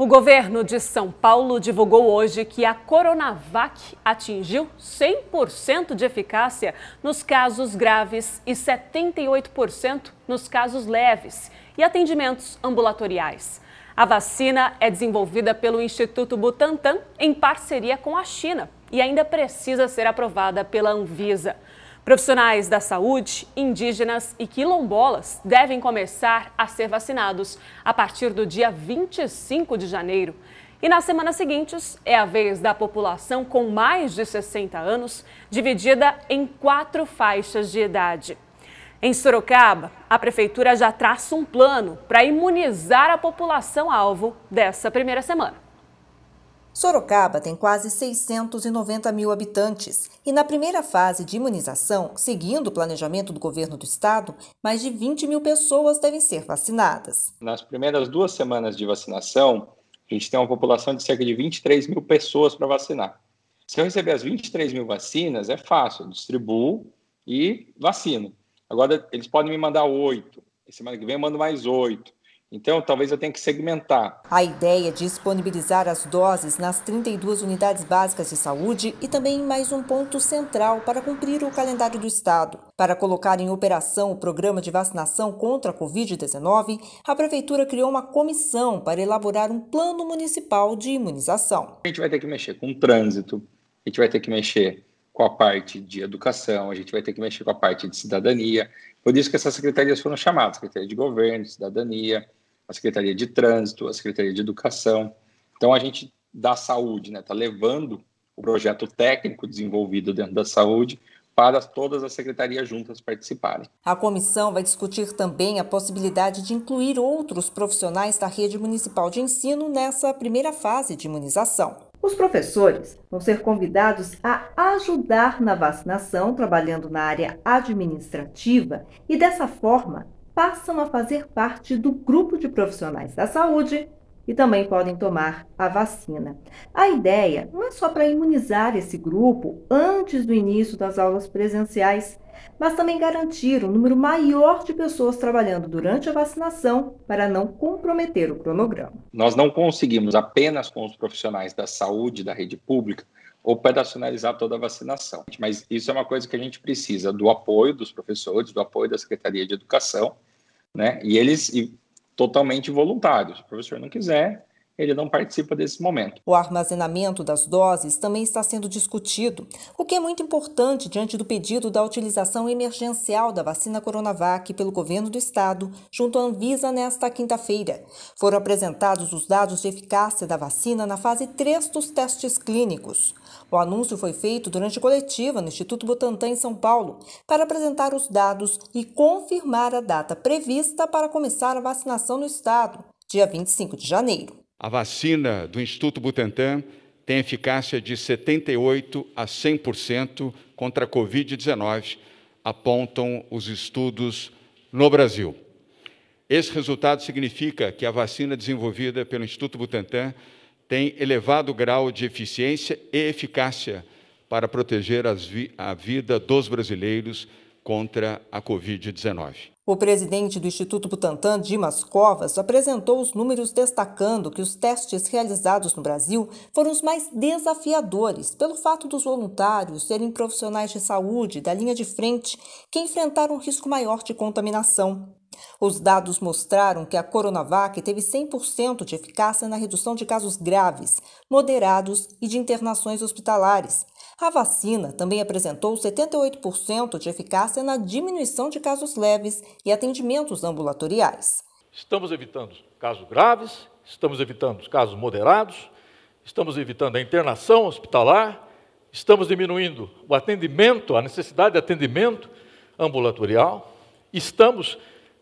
O governo de São Paulo divulgou hoje que a Coronavac atingiu 100% de eficácia nos casos graves e 78% nos casos leves e atendimentos ambulatoriais. A vacina é desenvolvida pelo Instituto Butantan em parceria com a China e ainda precisa ser aprovada pela Anvisa. Profissionais da saúde, indígenas e quilombolas devem começar a ser vacinados a partir do dia 25 de janeiro. E nas semanas seguintes, é a vez da população com mais de 60 anos, dividida em quatro faixas de idade. Em Sorocaba, a prefeitura já traça um plano para imunizar a população alvo dessa primeira semana. Sorocaba tem quase 690 mil habitantes e, na primeira fase de imunização, seguindo o planejamento do governo do estado, mais de 20 mil pessoas devem ser vacinadas. Nas primeiras duas semanas de vacinação, a gente tem uma população de cerca de 23 mil pessoas para vacinar. Se eu receber as 23 mil vacinas, é fácil, eu distribuo e vacino. Agora, eles podem me mandar oito. Semana que vem eu mando mais oito. Então, talvez eu tenha que segmentar. A ideia é disponibilizar as doses nas 32 unidades básicas de saúde e também mais um ponto central para cumprir o calendário do Estado. Para colocar em operação o programa de vacinação contra a Covid-19, a Prefeitura criou uma comissão para elaborar um plano municipal de imunização. A gente vai ter que mexer com o trânsito, a gente vai ter que mexer com a parte de educação, a gente vai ter que mexer com a parte de cidadania. Por isso que essas secretarias foram chamadas, Secretaria de Governo, Cidadania, a Secretaria de Trânsito, a Secretaria de Educação. Então, a gente da saúde está né, tá levando o projeto técnico desenvolvido dentro da saúde para todas as secretarias juntas participarem. A comissão vai discutir também a possibilidade de incluir outros profissionais da rede municipal de ensino nessa primeira fase de imunização. Os professores vão ser convidados a ajudar na vacinação, trabalhando na área administrativa, e dessa forma passam a fazer parte do grupo de profissionais da saúde e também podem tomar a vacina. A ideia não é só para imunizar esse grupo antes do início das aulas presenciais, mas também garantir um número maior de pessoas trabalhando durante a vacinação para não comprometer o cronograma. Nós não conseguimos apenas com os profissionais da saúde da rede pública operacionalizar toda a vacinação. Mas isso é uma coisa que a gente precisa do apoio dos professores, do apoio da Secretaria de Educação, né? E eles e totalmente voluntários. Se o professor não quiser, ele não participa desse momento. O armazenamento das doses também está sendo discutido, o que é muito importante diante do pedido da utilização emergencial da vacina Coronavac pelo governo do estado, junto à Anvisa nesta quinta-feira. Foram apresentados os dados de eficácia da vacina na fase 3 dos testes clínicos. O anúncio foi feito durante coletiva no Instituto Butantan em São Paulo, para apresentar os dados e confirmar a data prevista para começar a vacinação no estado, dia 25 de janeiro. A vacina do Instituto Butantan tem eficácia de 78 a 100% contra a Covid-19, apontam os estudos no Brasil. Esse resultado significa que a vacina desenvolvida pelo Instituto Butantan tem elevado grau de eficiência e eficácia para proteger vi a vida dos brasileiros contra a Covid-19. O presidente do Instituto Butantan, Dimas Covas, apresentou os números destacando que os testes realizados no Brasil foram os mais desafiadores pelo fato dos voluntários serem profissionais de saúde da linha de frente que enfrentaram um risco maior de contaminação. Os dados mostraram que a Coronavac teve 100% de eficácia na redução de casos graves, moderados e de internações hospitalares. A vacina também apresentou 78% de eficácia na diminuição de casos leves e atendimentos ambulatoriais. Estamos evitando casos graves, estamos evitando casos moderados, estamos evitando a internação hospitalar, estamos diminuindo o atendimento, a necessidade de atendimento ambulatorial, estamos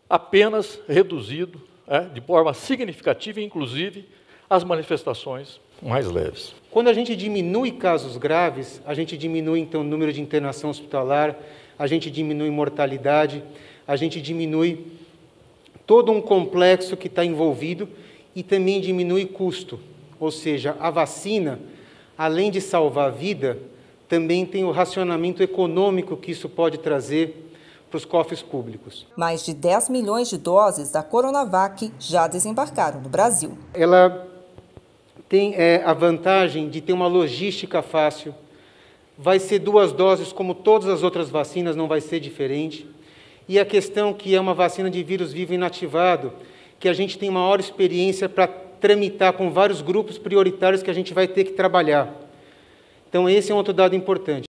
apenas reduzido, é, de forma significativa, inclusive, as manifestações mais leves. Quando a gente diminui casos graves, a gente diminui então o número de internação hospitalar, a gente diminui mortalidade, a gente diminui todo um complexo que está envolvido e também diminui custo. Ou seja, a vacina, além de salvar a vida, também tem o racionamento econômico que isso pode trazer para os cofres públicos. Mais de 10 milhões de doses da Coronavac já desembarcaram no Brasil. Ela tem é, a vantagem de ter uma logística fácil. Vai ser duas doses, como todas as outras vacinas, não vai ser diferente. E a questão que é uma vacina de vírus vivo inativado, que a gente tem maior experiência para tramitar com vários grupos prioritários que a gente vai ter que trabalhar. Então, esse é um outro dado importante.